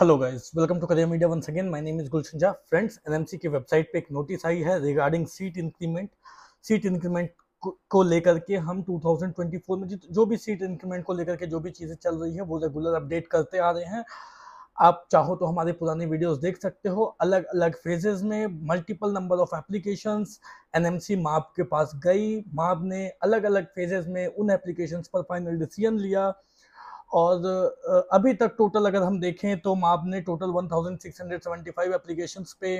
Hello guys welcome to career media once again my name is Gulshan Jha friends NMC की website पे एक notice आई है regarding seat increment seat increment को लेकर के हम 2024 में जो भी सीट इंक्रीमेंट को लेकर के जो भी चीज़ें चल रही है वो रेगुलर अपडेट करते आ रहे हैं आप चाहो तो हमारे पुराने वीडियोस देख सकते हो अलग अलग फेजेस में multiple number of applications NMC MARB के पास गई माप ने अलग अलग फेजेस में उन एप्लीकेशंस पर फाइनल डिसीजन लिया और अभी तक टोटल अगर हम देखें तो माप ने टोटल 1675 एप्लीकेशंस पे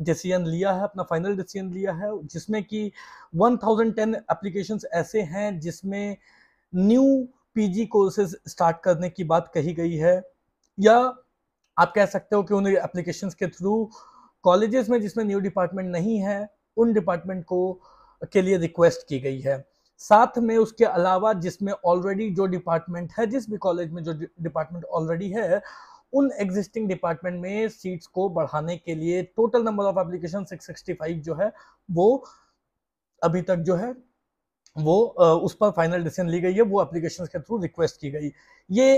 डिसीजन लिया है अपना फाइनल डिसीजन लिया है जिसमें कि 1010 एप्लीकेशंस ऐसे हैं जिसमें न्यू पीजी कोर्सेज स्टार्ट करने की बात कही गई है या आप कह सकते हो कि उन एप्लीकेशन के थ्रू कॉलेजेस में जिसमें न्यू डिपार्टमेंट नहीं है उन डिपार्टमेंट को के लिए रिक्वेस्ट की गई है साथ में उसके अलावा जिसमें ऑलरेडी जो डिपार्टमेंट है जिस भी कॉलेज में जो डिपार्टमेंट ऑलरेडी है उन एग्जिस्टिंग डिपार्टमेंट में सीट्स को बढ़ाने के लिए टोटल नंबर ऑफ एप्लीकेशन 665 जो है वो अभी तक जो है वो उस पर फाइनल डिसीजन ली गई है वो एप्लीकेशन के थ्रू रिक्वेस्ट की गई ये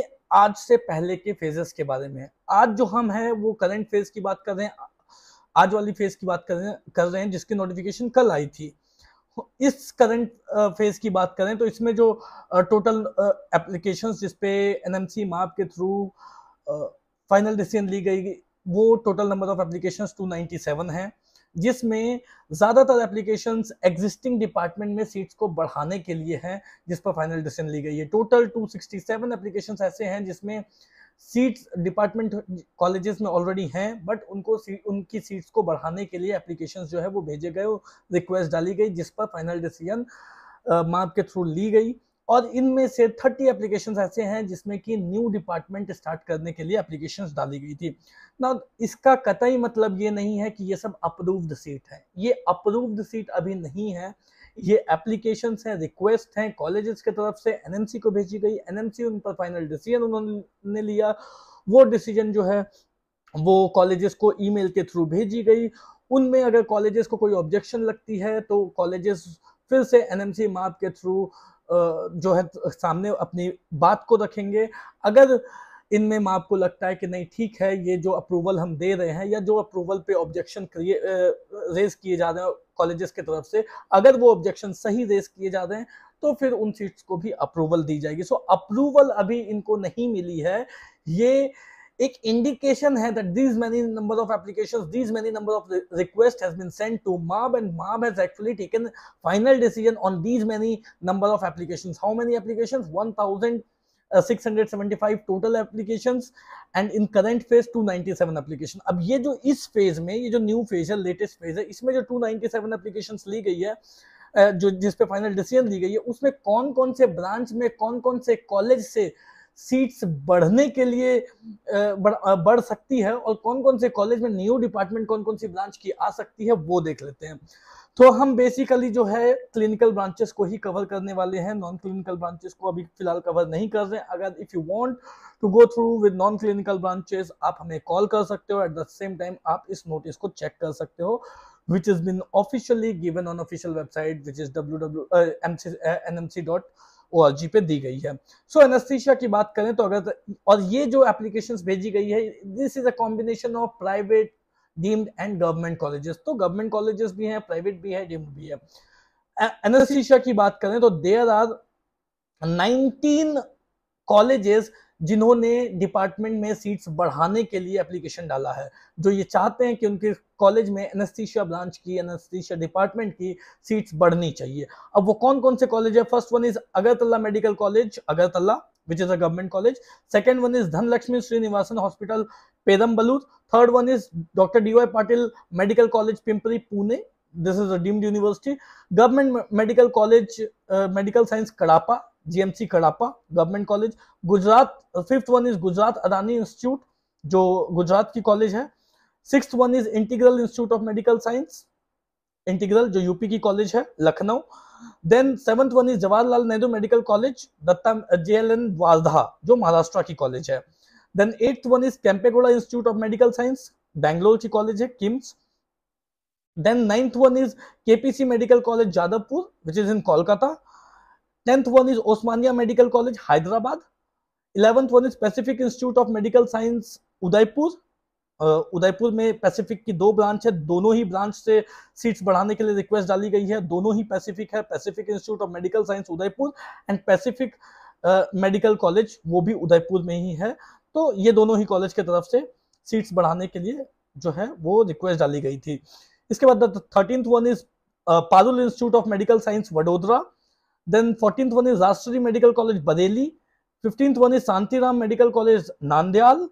आज से पहले के फेजेस के बारे में आज जो हम हैं वो करंट फेज की बात कर रहे हैं आज वाली फेज की बात कर रहे हैं कर रहे हैं जिसकी नोटिफिकेशन कल आई थी इस करंट फेज की बात करें तो इसमें जो टोटल एप्लीकेशन जिसपे एन एम सी माप के थ्रू फाइनल डिसीजन ली गई वो total number of application two ninety seven है जिसमें ज़्यादातर एप्लीकेशन एग्जिस्टिंग डिपार्टमेंट में सीट्स को बढ़ाने के लिए हैं जिस पर फाइनल डिसीजन ली गई है total two sixty seven application ऐसे हैं जिसमें सीट्स डिपार्टमेंट कॉलेजेस में ऑलरेडी हैं बट उनको उनकी सीट्स को बढ़ाने के लिए एप्लीकेशंस जो है वो भेजे गए रिक्वेस्ट डाली गई जिस पर फाइनल डिसीजन मार्क के थ्रू ली गई और इनमें से थर्टी एप्लीकेशंस ऐसे हैं जिसमें कि न्यू डिपार्टमेंट स्टार्ट करने के लिए एप्लीकेशंस डाली गई थी ना इसका कतई मतलब ये नहीं है कि ये सब अप्रूव्ड सीट है ये अप्रूव्ड सीट अभी नहीं है ये एप्लीकेशन हैं रिक्वेस्ट हैं कॉलेजेस के तरफ से एनएमसी को भेजी गई एनएमसी उन पर फाइनल डिसीजन उन्होंने लिया वो डिसीजन जो है वो कॉलेजेस को ईमेल के थ्रू भेजी गई उनमें अगर कॉलेजेस को कोई ऑब्जेक्शन लगती है तो कॉलेजेस फिर से एनएमसी माप के थ्रू जो है सामने अपनी बात को रखेंगे अगर इनमें में आपको लगता है कि नहीं ठीक है ये जो अप्रूवल हम दे रहे हैं या जो अप्रूवल पे ऑब्जेक्शन रेज किए जा रहे हैं कॉलेजेस की तरफ से अगर वो ऑब्जेक्शन सही रेज किए जा रहे हैं तो फिर उन सीट्स को भी अप्रूवल दी जाएगी सो अप्रूवल अभी इनको नहीं मिली है ये एक इंडिकेशन है that these many number of application these many number of request has been send to MARB and MARB has actually taken final decision on these many number of application how many application 675 total applications and in current phase 297 application अब ये जो इस फेज में ये जो new phase है latest phase है इसमें जो 297 एप्लीकेशंस ली गई है uh, जो जिस पे फाइनल डिसीजन ली गई है उसमें कौन कौन से ब्रांच में कौन कौन से कॉलेज से सीट्स बढ़ने के लिए uh, बढ़, uh, बढ़ सकती है और कौन कौन से कॉलेज में न्यू डिपार्टमेंट कौन कौन सी ब्रांच की आ सकती है वो देख लेते हैं तो हम बेसिकली जो है क्लिनिकल ब्रांचेस को ही कवर करने वाले हैं नॉन क्लिनिकल ब्रांचेस को अभी फिलहाल कवर नहीं कर रहे हैं अगर if you want to go through with non clinical branches आप हमें कॉल कर सकते हो एट द सेम टाइम आप इस नोटिस को चेक कर सकते हो which is has been officially given N M C dot O R G पे दी गई है सो so, एनस्थीशिया की बात करें तो अगर और ये जो एप्लीकेशन भेजी गई है this is a combination of private deemed and government colleges तो गवर्नमेंट कॉलेजेस भी हैं प्राइवेट भी है डीम्ड भी है एनस्थीशिया की बात करें तो देर आर नाइनटीन कॉलेजेस जिन्होंने डिपार्टमेंट में सीट्स बढ़ाने के लिए एप्लीकेशन डाला है जो ये चाहते हैं कि उनके कॉलेज में एनस्थीशिया ब्रांच की एनस्थीशिया डिपार्टमेंट की सीट्स बढ़नी चाहिए अब वो कौन कौन से कॉलेज है first one is Agartala medical college Agartala which is a government college second one is Dhanalakshmi Srinivasan hospital Perambaloor. Third one is Dr. D.Y. Patil Medical College, Pimpri, Pune. This is a deemed university. Government Medical College, uh, Medical Science, Kadapa, GMC Kadapa, Government College. Gujarat, uh, fifth one is Gujarat Adani Institute, जो गुजरात की college है six one is integral institute of medical science integral जो UP की college है Lucknow then seventh one is Jawaharlal Nehru medical college Datta J L N Wardha जो महाराष्ट्र की college है Then eighth one is Campegola Institute of Medical Science, Bangalore college है KIMS. Then ninth one is KPC Medical College Jadavpur, which is in Kolkata. Tenth one is Osmania Medical College Hyderabad. Eleventh one is Pacific Institute of Medical Science Udaipur Udaipur में Pacific की दो branch है दोनों ही branch से seats बढ़ाने के लिए request डाली गई है दोनों ही पैसिफिक है Pacific institute of medical science Udaipur and Pacific medical college वो भी उदयपुर में ही है तो ये दोनों ही कॉलेज की तरफ से सीट्स बढ़ाने के लिए जो है वो रिक्वेस्ट डाली गई थी इसके बाद thirteen one is Parul institute of medical science Vadodara then fourteenth one is Rashtriya medical college Bareilly fifteenth one is Shantiram medical college Nandyal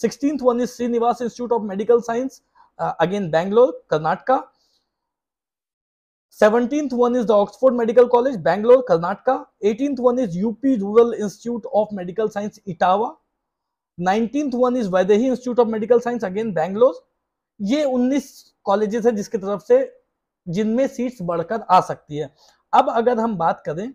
sixteenth one is Srinivas institute of medical science again Bangalore Karnataka seventeenth one is the Oxford Medical College, Bangalore, Karnataka. Eighteenth one is UP Rural Institute of Medical Science, Itawa. 19th one is Vaidehi institute of medical science again Bangalore. ये 19 colleges है जिसकी तरफ से जिनमें seats बढ़कर आ सकती है अब अगर हम बात करें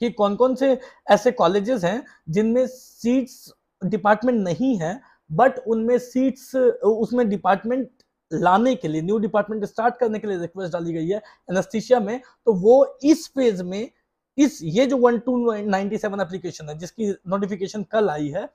कि कौन कौन से ऐसे कॉलेजेस हैं जिनमें सीट्स डिपार्टमेंट नहीं है बट उनमें सीट्स उसमें डिपार्टमेंट लाने के लिए न्यू डिपार्टमेंट स्टार्ट करने के लिए रिक्वेस्ट डाली गई है एनेस्थीसिया में तो वो इस फेज में इस ये जो one two ninety seven application है जिसकी नोटिफिकेशन कल आई है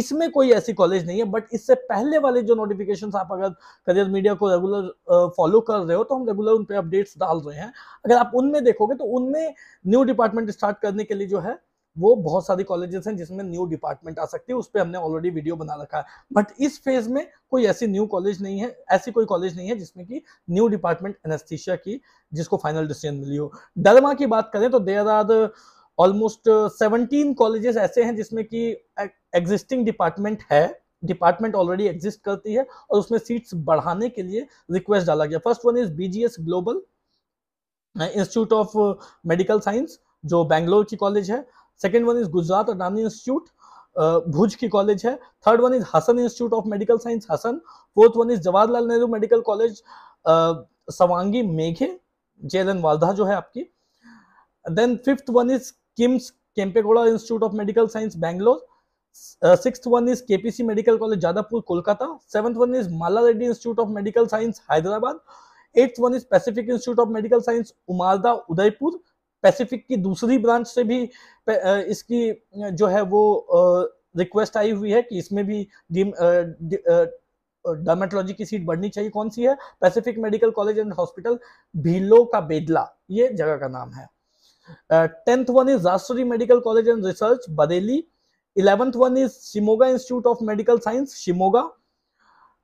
इसमें कोई ऐसी कॉलेज नहीं है बट इससे पहले वाले जो नोटिफिकेशन आप अगर करियर मीडिया को रेगुलर फॉलो कर रहे हो तो हम रेगुलर उन पर अपडेट्स डाल रहे हैं अगर आप उनमें देखोगे तो उनमें न्यू डिपार्टमेंट स्टार्ट करने के लिए जो है वो बहुत सारी कॉलेजेस हैं जिसमें न्यू डिपार्टमेंट आ सकती है उस पर हमने ऑलरेडी वीडियो बना रखा है बट इस फेज में कोई ऐसी न्यू कॉलेज नहीं है ऐसी कोई कॉलेज नहीं है जिसमें कि न्यू डिपार्टमेंट एनेस्थीशिया की जिसको फाइनल डिसीजन मिली हो डरमा की बात करें तो there are almost seventeen colleges ऐसे हैं जिसमें कि एग्जिस्टिंग डिपार्टमेंट है डिपार्टमेंट ऑलरेडी एग्जिस्ट करती है और उसमें सीट्स बढ़ाने के लिए रिक्वेस्ट डाला गया first one is BGS global institute of medical science जो बैंगलोर की कॉलेज है second one is Gujarat Adani institute Bhuj की कॉलेज है third one is Hassan institute of medical science Hassan fourth one is Jawaharlal Nehru medical college Sawangi Meghe JLN Wardha जो है आपकी then fifth one is KIMS Kempegowda institute of medical science Bangalore sixth one is KPC medical college Jadavpur Kolkata seventh one is Mala Reddy institute of medical science Hyderabad eighth one is Pacific institute of medical science Umarda Udaipur Pacific की दूसरी branch से भी इसकी जो है वो request आई हुई है कि इसमें भी डर्मेटोलॉजी की सीट बढ़नी चाहिए कौन सी है Pacific medical college and hospital Bhilo का बेदला ये जगह का नाम है tenth one is Rashtriya medical college and research Bareilly eleventh one is Shimoga institute of medical science Shimoga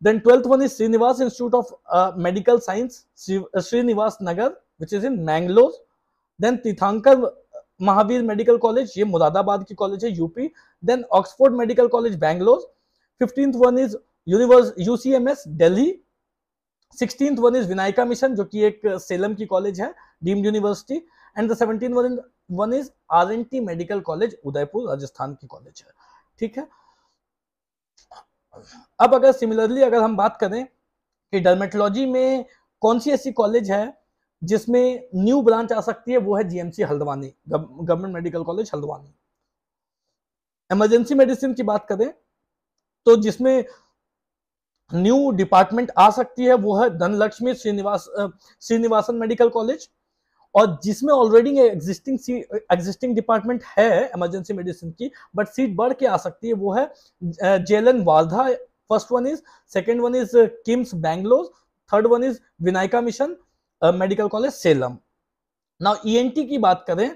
then twelfth one is Srinivas institute of medical science Srinivas Nagar which is in Mangalore then Tirthankar Mahaveer medical college ये मुरादाबाद की college है UP then Oxford medical college Bangalore fifteenth one is universe UCMS Delhi sixteenth one is Vinayaka mission जो कि एक सेलम की college है deemed university and the seventeen one is R N T medical college Udaipur Rajasthan की college है ठीक है अब अगर सिमिलरली अगर हम बात करें कि डर्मेटोलॉजी में कौन सी ऐसी कॉलेज है जिसमें न्यू ब्रांच आ सकती है वो है GMC Haldwani government medical college Haldwani emergency medicine की बात करें तो जिसमें न्यू डिपार्टमेंट आ सकती है वो है धनलक्ष्मी श्रीनिवास श्रीनिवासन मेडिकल कॉलेज और जिसमें ऑलरेडी एग्जिस्टिंग एग्जिस्टिंग डिपार्टमेंट है इमरजेंसी मेडिसिन की बट सीट बढ़ के आ सकती है वो है JLN Wardha first one is second one is KIMS Bangalore third one is Vinayaka mission medical college Salem ना ईएनटी e की बात करें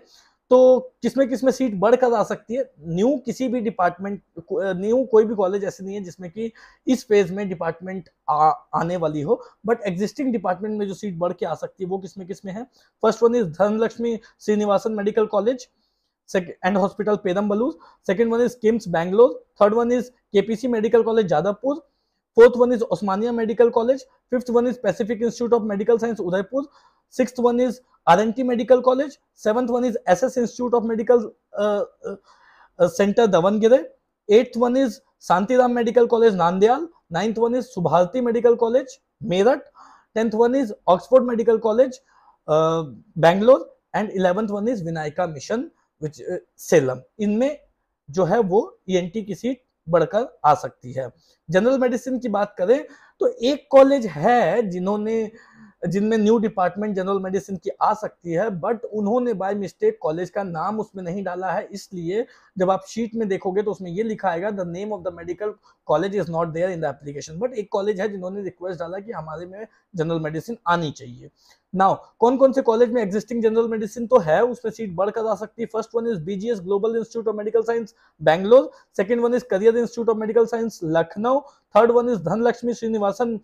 तो किसमें किसमें सीट बढ़कर आ सकती है न्यू किसी भी डिपार्टमेंट न्यू कोई भी कॉलेज ऐसे नहीं है जिसमें कि इस फेज में डिपार्टमेंट आने वाली हो बट एग्जिस्टिंग डिपार्टमेंट में जो सीट बढ़ के आ सकती है वो किसमें किसमें है first one is Dhanalakshmi Srinivasan medical college and hospital बलूज second one is KIMS Bangalore third one is KPC medical college Jadavpur fourth one is Osmania medical college fifth one is Pacific institute of medical science Udaipur six one is T medical college seventh one is S institute of medical center Davangere eighth one is Shantiram medical college Nandyal ninth one is Subharti medical college Meerut tenth one is Oxford medical college Bangalore and eleventh one is Vinayaka mission Salem इनमें जो है वो E N T की seat बढ़कर आ सकती है general medicine की बात करें तो एक कॉलेज है जिन्होंने जिनमें न्यू डिपार्टमेंट जनरल मेडिसिन की आ सकती है बट उन्होंने बाय मिस्टेक कॉलेज का नाम उसमें नहीं डाला है इसलिए जब आप शीट में देखोगे तो उसमें ये लिखा आएगा the name of the medical college is not there in the application but एक कॉलेज है जिन्होंने रिक्वेस्ट डाला कि हमारे में जनरल मेडिसिन आनी चाहिए नाउ कौन कौन से कॉलेज में एग्जिस्टिंग जनरल मेडिसिन तो है उसमें सीट बढ़कर आ सकती है first one is BGS global institute of medical science Bangalore second one is career institute of medical science Lucknow third one is Dhanalakshmi Srinivasan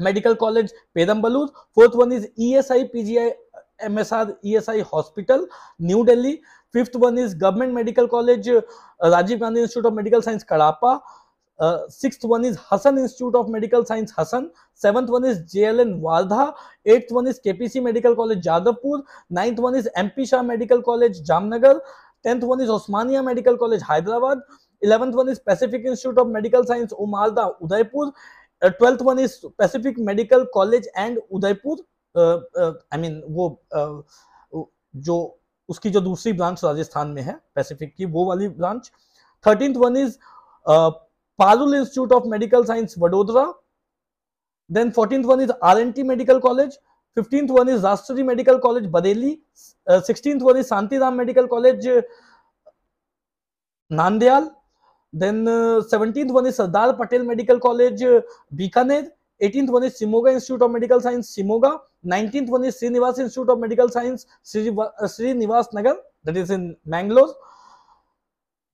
medical college Perambalur fourth one is ESI PGI MSR ESI hospital new Delhi fifth one is government medical college Rajiv Gandhi institute of medical science Kadapa sixth one is Hassan institute of medical science Hassan seventh one is J L N वार्धा eighth one is K P C medical college Jadavpur ninth one is M P Shah medical college Jamnagar tenth one is Osmania medical college Hyderabad eleventh one is Pacific institute of medical science Umarda Udaipur twelfth one is Pacific medical college and Udaipur I mean वो uh, जो उसकी जो दूसरी branch Rajasthan में है Pacific की वो वाली branch thirteenth one is Parul institute of medical science Vadodara then fourteenth one is T medical college fifteenth one is Rashtriya medical college Bareilly sixteenth one is Shanti Ram medical college Nandyal Then uh, 17th one is Sardar Patel Medical College, uh, Bikaner. 18th one is Simoga Institute of Medical Science, Simoga. 19th one is Srinivas Institute of Medical Science, Sri, uh, Srinivas Nagar, that is in Mangalore.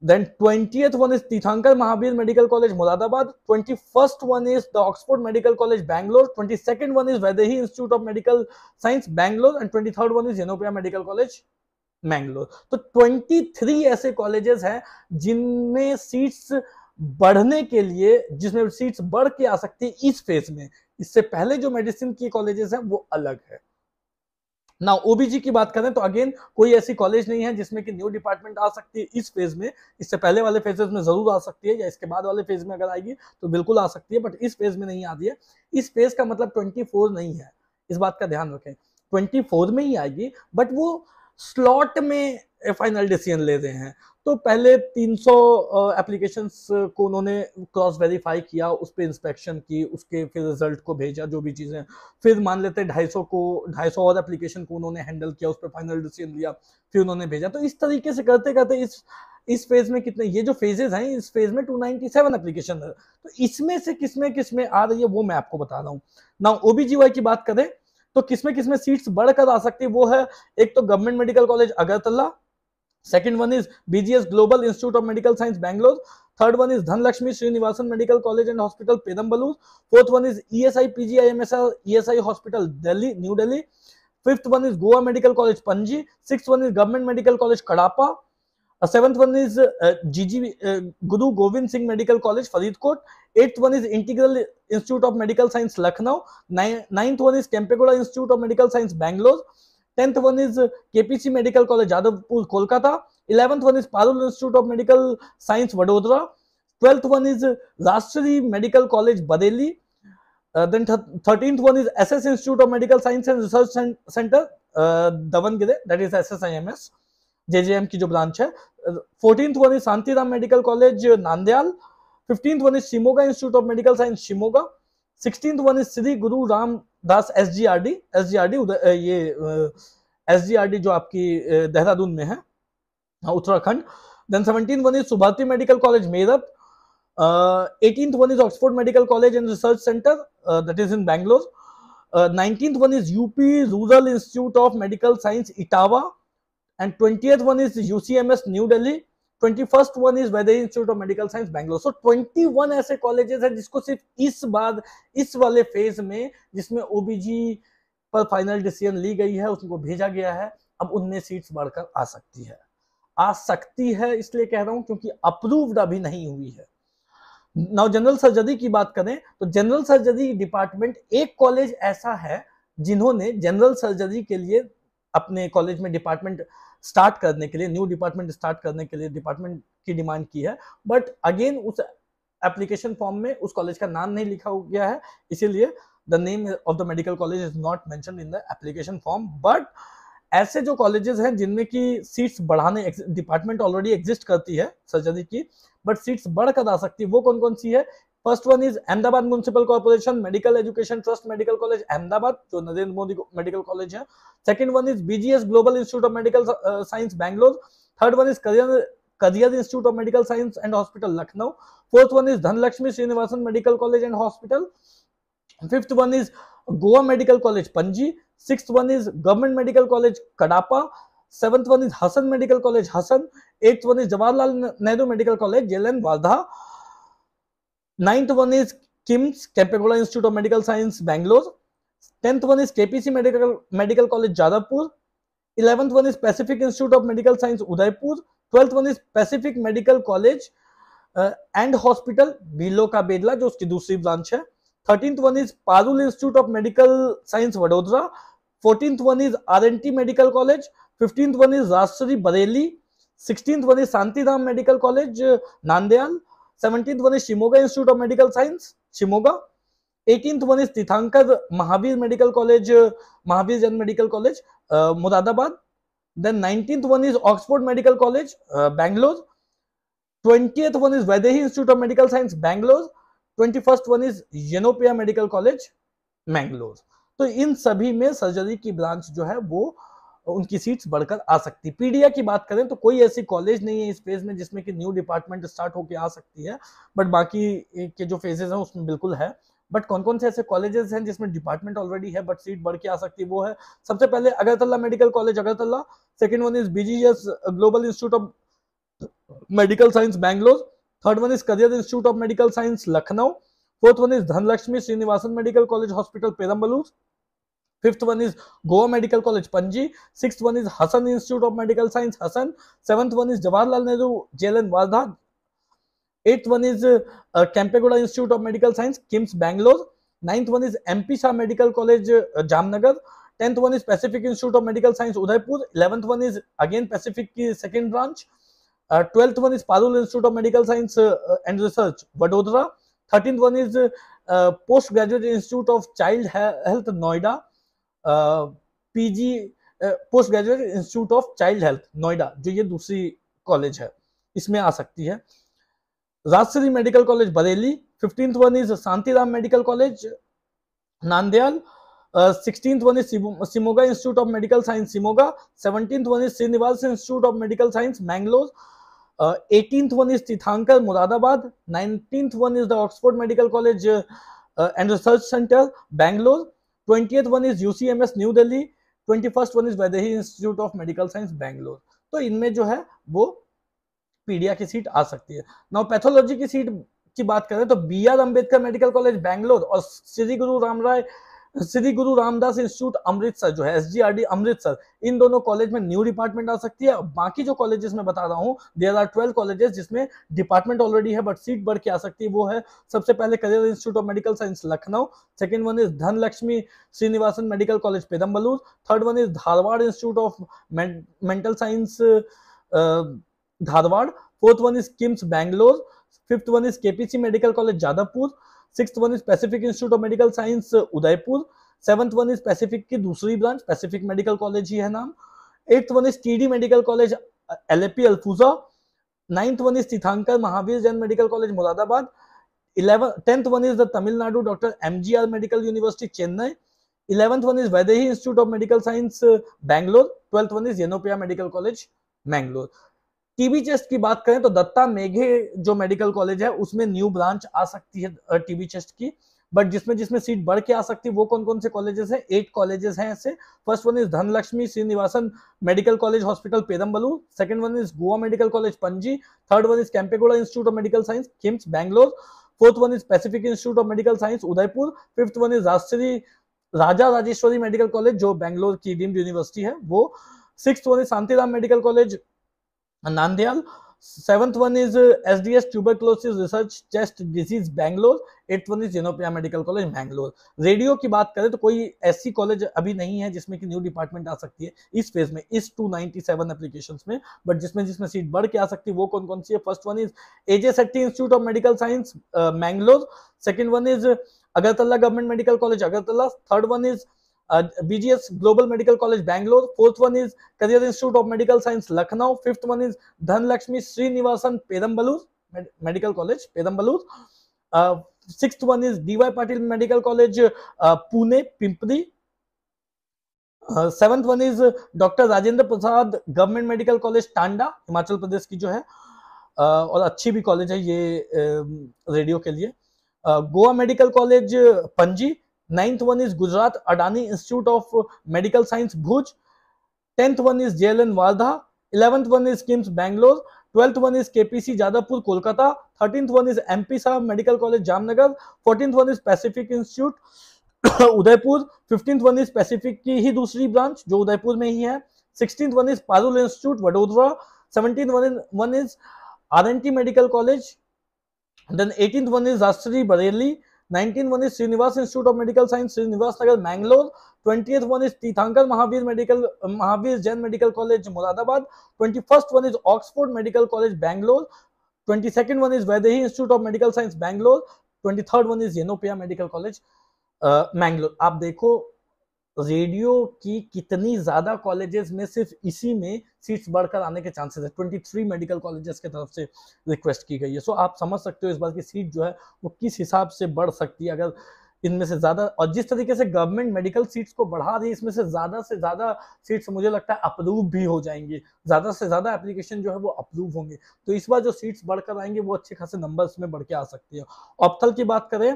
Then 20th one is Tithankar Mahabir Medical College, Moradabad. 21st one is the Oxford Medical College, Bangalore. 22nd one is Vaidehi Institute of Medical Science, Bangalore. And 23rd one is Yenopia Medical College, Mangalore तो 23 ऐसे colleges हैं जिनमें seats बढ़ने के लिए जिसमें seats बढ़ के आ सकती है इस फेज में इससे पहले जो मेडिसिन की कॉलेजेस हैं वो अलग है ना ओबीजी की बात करें तो अगेन कोई ऐसी कॉलेज नहीं है जिसमें कि न्यू डिपार्टमेंट आ सकती है इस फेज में इससे पहले वाले फेजेस में जरूर आ सकती है या इसके बाद वाले फेज में अगर आएगी तो बिल्कुल आ सकती है बट इस फेज में नहीं आती है इस फेज का मतलब ट्वेंटी नहीं है इस बात का ध्यान रखें ट्वेंटी में ही आएगी बट वो स्लॉट में फाइनल डिसीजन लेते हैं तो पहले 300 एप्लीकेशंस को उन्होंने क्रॉस वेरीफाई किया उस पर इंस्पेक्शन की उसके फिर रिजल्ट को भेजा जो भी चीज़ें फिर मान लेते हैं 250 को 250 और एप्लीकेशन को उन्होंने हैंडल किया उस पर फाइनल डिसीजन लिया फिर उन्होंने भेजा तो इस तरीके से करते करते इस इस फेज में कितने ये जो फेजेस हैं इस फेज में 297 एप्लीकेशन है तो इसमें से किसमें किसमें आ रही है वो मैं आपको बता रहा हूँ ना ओबीजीवाई की बात करें तो किसमें किसमें सीट्स बढ़कर आ सकती है वो है एक तो government medical college Agartala second one is BGS global institute of medical science Bangalore third one is Dhanalakshmi Srinivasan medical college and hospital Perambalur fourth one is ESI I ESI hospital Delhi new Delhi fifth one is Goa medical college पंजी six one is government medical college Kadapa seventh one is G G Guru Gobind Singh medical college Faridkot eighth one is integral institute of medical science Lucknow ninth one is Kempegowda institute of medical science Bangalore tenth one is K KPC medical college Jadavpur Kolkata eleventh one is Parul institute of medical science Vadodara twelfth one is Rashtriya medical college Bareilly then thirteenth one is S S institute of medical science and research center Davangere that is S S I M S JJM की जो branch है fourteen one is Shantiram medical college Nandyal fifteenth one is Shimoga institute of medical science Shimoga sixteenth one is Shri Guru Ram Das S G R D S G R D ये S G R D जो आपकी देहरादून में है हाँ, Uttarakhand then seventeen one is Subharti medical college Meerut eighteen one is Oxford medical college and research center that is in Bangalore nineteen one is UP rural institute of medical science Etawah and 20th one is UCMS New Delhi 21st one is weather Institute of Medical Science Bangalore. So 21 ऐसे colleges हैं जिसको सिर्फ इस बाद इस वाले phase में जिसमें OBG पर final decision ली गई है उसको भेजा गया है अब उनमें seats बढ़कर आ सकती है आ सकती है इसलिए कह रहा हूं क्योंकि अप्रूव्ड अभी नहीं हुई है नाउ जनरल सर्जरी की बात करें तो जनरल सर्जरी डिपार्टमेंट एक कॉलेज ऐसा है जिन्होंने जनरल सर्जरी के लिए अपने कॉलेज में डिपार्टमेंट स्टार्ट करने के लिए न्यू डिपार्टमेंट स्टार्ट करने के लिए डिपार्टमेंट की डिमांड की है बट अगेन उस एप्लीकेशन फॉर्म में उस कॉलेज का नाम नहीं लिखा गया है इसीलिए the name of the medical college is not main in the application form but ऐसे जो कॉलेजेस हैं जिनमें की सीट्स बढ़ाने डिपार्टमेंट ऑलरेडी एग्जिस्ट करती है सर्जरी की बट सीट्स बढ़ कर आ सकती है वो कौन कौन सी है first one is Ahmedabad municipal corporation medical education trust medical college Ahmedabad जो नरेंद्र मोदी मेडिकल कॉलेज है second one is BGS global institute of medical science Bangalore third one is career career institute of medical science and hospital Lucknow fourth one is Dhanalakshmi Srinivasan medical college and hospital fifth one is Goa medical college पंजी six one is government medical college Kadapa seventh one is Hasan medical college Hassan eighth one is Jawaharlal Nehru medical college J L N Wardha ninth one is KIMS, Campagola Institute of Medical Science, Bangalore. Tenth one is KPC Medical Medical College, Jadavpur. Eleventh one is Pacific Institute of Medical Science, Udaipur. Twelfth one is Pacific Medical College and hospital Bhilo का बेदला जो उसकी दूसरी branch है thirteenth one is Parul institute of medical science Vadodara fourteenth one is R N T medical college fifteenth one is Rashtriya Bareilly sixteenth one is Shantidham medical college Nandyal seventeenth one is Shimoga institute of medical science Shimoga eighteenth one is Teerthanker Mahaveer medical college Mahaveer Jain medical college Moradabad then nineteenth one is Oxford medical college Bangalore twenty Vaidehi institute of medical science Bangalore twenty first one is Yenepoya medical college Mangalore तो इन सभी में surgery की branch जो है वो उनकी seats बढ़कर आ सकती पीडीए की बात करें तो कोई ऐसी कॉलेज नहीं है इस फेज में जिसमें कि न्यू डिपार्टमेंट स्टार्ट होकर आ सकती है बट बाकी के जो फेजेज हैं उसमें बिल्कुल है बट कौन कौन से ऐसे कॉलेजेस हैं जिसमें डिपार्टमेंट ऑलरेडी है बट सीट बढ़ के आ सकती है वो है सबसे पहले Agartala medical college Agartala second one is BGS global institute of medical science Bangalore third one is career institute of medical science Lucknow fourth one is Dhanalakshmi Srinivasan medical college hospital Perambalur fifth one is Goa medical college पंजी six one is Hassan institute of medical science Hassan seventh one is Jawaharlal Nehru J Wardha eighth one is Kempegowda institute of medical science KIMS Bangalore ninth one is M P Shah medical college Jamnagar tenth one is Pacific institute of medical science Udaipur eleventh one is again Pacific की second branch twelfth one is Parul institute of medical science and research Vadodara thirteenth one is post graduate institute of child health Noida PG post graduate institute of child health Noida जो ये दूसरी college है इसमें आ सकती है Rajshree medical college Bareilly fifteenth one is Shantiram medical college Nandyal sixteenth one is Shimoga institute of medical science Shimoga seventeenth one is Srinivas institute of medical science Mangalore eighteenth one is Teerthanker Moradabad nineteenth one is the Oxford medical college and research centre Bangalore twenty one is UCMS New Delhi twenty first one is Vaidehi institute of medical science Bangalore तो इनमें जो है वो पीडिया की seat आ सकती है now pathology की seat की बात करें तो B R Ambedkar medical college Bangalore और श्री गुरु राम राय श्री गुरु रामदास इंस्टीट्यूट अमृतसर जो है एसजीआरडी अमृतसर इन दोनों कॉलेज में न्यू डिपार्टमेंट आ सकती है बाकी जो कॉलेजेस में बता रहा हूँ देर आर ट्वेल्व कॉलेजेस जिसमें डिपार्टमेंट ऑलरेडी है बट सीट बढ़ के आ सकती है वो है सबसे पहले career institute of medical science Lucknow second one is Dhan Lakshmi Srinivasan medical college Perambalur third one is Dharwad institute of mental science Dharwad fourth one is KIMS Bangalore fifth one is KPC medical college Jadavpur sixth one is Pacific institute of medical science Udaipur seventh one is Pacific की दूसरी branch Pacific medical college ही है नाम eighth one is TD medical college एलएपी Alappuzha ninth one is Teerthanker Mahaveer Jain medical college Moradabad eleven tenth one is the Tamil Nadu doctor M G R medical university Chennai eleventh one is Vaidehi institute of medical science Bangalore twelfth one is Yenepoya medical college Mangalore TB chest की बात करें तो दत्ता मेघे जो medical college है उसमें new branch आ सकती है TB chest की बट जिसमें जिसमें सीट बढ़ के आ सकती है वो कौन कौन से कॉलेजेस हैं एट कॉलेजेस हैं ऐसे first one is Dhanalakshmi Srinivasan medical college hospital Perambalur second one is Goa medical college Panji third one is Kempegowda institute of medical science KIMS Bangalore fourth one is Pacific institute of medical science Udaipur fifth one is Rashtriya Raja Rajeshwari medical college जो बैंगलोर की deemed university है वो six one is Shantiram medical college Nandyal. Seventh one is uh, SDS Tuberculosis Research Chest Disease Bangalore. Eighth one is Genopia medical college Mangalore radio की बात करें तो कोई ऐसी कॉलेज अभी नहीं है जिसमें कि न्यू डिपार्टमेंट आ सकती है इस फेज में इस 297 एप्लीकेशंस में बट जिसमें जिसमें सीट बढ़ के आ सकती है वो कौन कौन सी है first one is A J Shetty institute of medical science Mangalore second one is Agartala government medical college Agartala third one is BGS global medical college Bangalore fourth one is career institute of medical science Lucknow fifth one is Dhanalakshmi Srinivasan Perambalur medical college Perambalur sixth one is D Y Patil medical college Pune Pimpri seventh one is doctor Rajendra Prasad government medical college Tanda Himachal Pradesh की जो है uh, और अच्छी भी college है ये radio um, uh, के लिए Goa medical college Panji ninth one is Gujarat Adani institute of medical science Bhuj tenth one is J Wardha eleventh one is KIMS Bangalore twelfth one is KPC Jadavpur Kolkata thirteenth one is M P Sahab medical college Jamnagar fourteenth one is Pacific institute Udaipur fifteenth one is Pacific की ही दूसरी branch जो उदयपुर में ही है sixteenth one is Parul institute Vadodara seventeen one one is R N T medical college then eighteenth one is Rashtriya Bareilly nineteen one Srinivas institute of medical science Srinivas Nagar Mangalore twenty Mahaveer medical Mahaveer Jain medical college Moradabad twenty first one is Oxford medical college Bangalore twenty second one is Vaidehi institute of medical science Bangalore twenty third one is Yenepoya medical college Mangalore आप देखो radio की कितनी ज़्यादा colleges में सिर्फ इसी में seats बढ़कर आने के चांसेस है ट्वेंटी थ्री मेडिकल कॉलेजेस की तरफ से रिक्वेस्ट की गई है सो आप समझ सकते हो इस बार की सीट जो है वो किस हिसाब से बढ़ सकती है अगर इनमें से ज़्यादा और जिस तरीके से गवर्नमेंट मेडिकल सीट्स को बढ़ा रही है इसमें से ज़्यादा से ज़्यादा सीट्स मुझे लगता है अप्रूव भी हो जाएंगी ज़्यादा से ज़्यादा एप्लीकेशन जो है वो अप्रूव होंगे तो इस बार जो सीट्स बढ़कर आएंगे वो अच्छे खासे नंबर्स में बढ़ के आ सकती है ऑप्थल की बात करें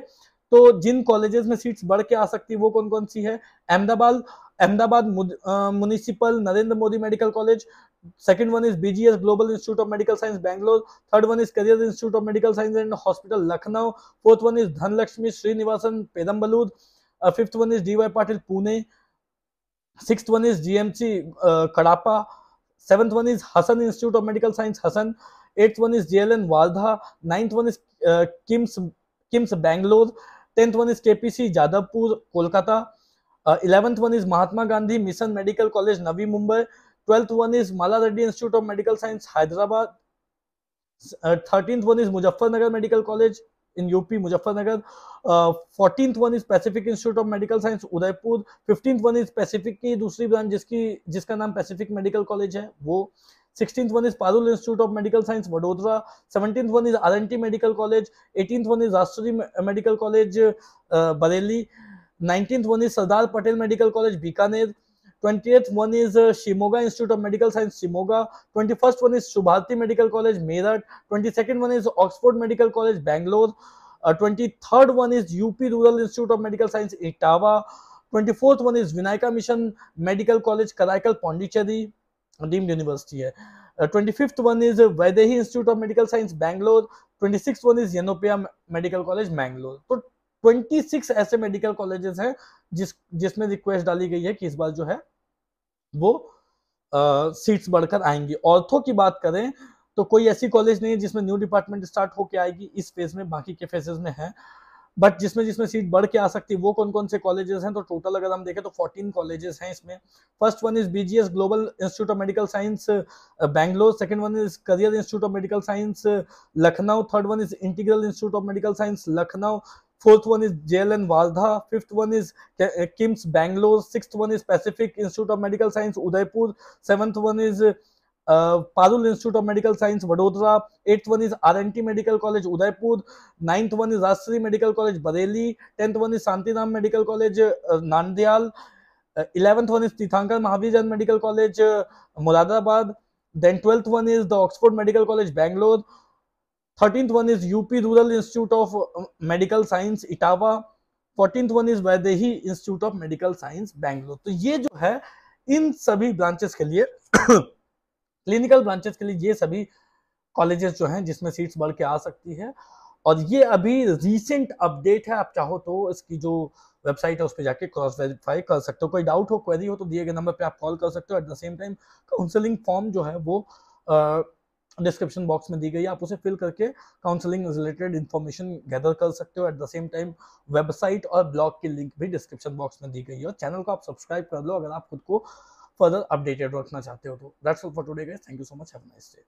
तो जिन कॉलेजेस में सीट्स बढ़ के आ सकती है वो कौन कौन सी है Ahmedabad Ahmedabad municipal Narendra Modi medical college second one is BGS global institute of medical science Bangalore third one is career institute of medical science and hospital Lucknow fourth one is Dhanalakshmi Srinivasan Perambalur fifth one is D Y Patil Pune six one is GMC Kadapa seventh one is Hassan institute of medical science Hassan eighth one is J L N Wardha ninth one is KIMS KIMS Bangalore tenth one is KPC Jadavpur Kolkata eleventh one is Mahatma Gandhi mission medical college Navi Mumbai twelfth one is Mala Reddy institute of medical science Hyderabad thirteenth one is Muzaffarnagar medical college in UP Muzaffarnagar fourteenth one is Pacific institute of medical science Udaipur fifteenth one is Pacific की दूसरी branch जिसकी जिसका नाम Pacific medical college है वो 16th one is Parul Institute of Medical Science, Vadodara. 17th one is RNT Medical College. 18th one is Rastri Medical College, uh, Bareilly. 19th one is Sardar Patel Medical College, Bikaner. 20th one is uh, Shimoga Institute of Medical Science, Shimoga. 21st one is Subharti Medical College, Meerut. 22nd one is Oxford Medical College, Bangalore. Uh, 23rd one is UP Rural Institute of Medical Science, Itawa. 24th one is Vinayaka Mission Medical College, Karaikal, Pondicherry. Deemed university है twenty fifth one is Vaidehi institute of medical science Bangalore twenty six one is Yenepoya medical college Mangalore तो twenty six ऐसे medical colleges हैं जिस जिसमें request डाली गई है कि इस बार जो है वो आ, uh, सीट्स बढ़कर आएंगी ऑर्थो की बात करें तो कोई ऐसी कॉलेज नहीं है जिसमें न्यू डिपार्टमेंट स्टार्ट होके आएगी इस फेज में बाकी के फेजेस में है बट जिसमें जिसमें सीट बढ़ के आ सकती है वो कौन कौन से कॉलेजेस हैं तो टोटल अगर हम देखें तो 14 कॉलेजेस हैं इसमें first one is BGS global institute of medical science Bangalore second one is career institute of medical science Lucknow third one is integral institute of medical science Lucknow fourth is J L N Wardha fifth one is KIMS Bangalore six one is Pacific institute of medical science Udaipur seventh one is Parul institute of medical science Vadodara eighth one is R medical college Udaipur ninth one is Rashtriya medical college Bareilly tenth one is Shantiram medical college Nandyal eleventh one is Teerthanker Mahaveer Jain medical college Moradabad then twelfth one is the Oxford medical college Bangalore thirteenth one is UP rural institute of medical science Etawah fourteenth one is Vaidehi institute of medical science Bangalore तो ये जो है इन सभी branches के लिए clinical branches के लिए ये सभी कॉलेजेस जो हैं जिसमें सीट्स बढ़ के आ सकती है और ये अभी रीसेंट अपडेट है आप चाहो तो इसकी जो वेबसाइट है उस पर जाके क्रॉस वेरीफाई कर सकते हो कोई डाउट हो क्वेरी हो तो दिए गए नंबर पे आप कॉल कर सकते हो at the same time counselling form जो है वो डिस्क्रिप्शन बॉक्स में दी गई है आप उसे फिल करके काउंसलिंग रिलेटेड इन्फॉर्मेशन गैदर कर सकते हो at the same time website और ब्लॉग की लिंक भी डिस्क्रिप्शन बॉक्स में दी गई है और चैनल को आप सब्सक्राइब कर लो अगर आप खुद को फर्दर अपडेटेड रखना चाहते हो तो that's all for today guys thank you so much have nice day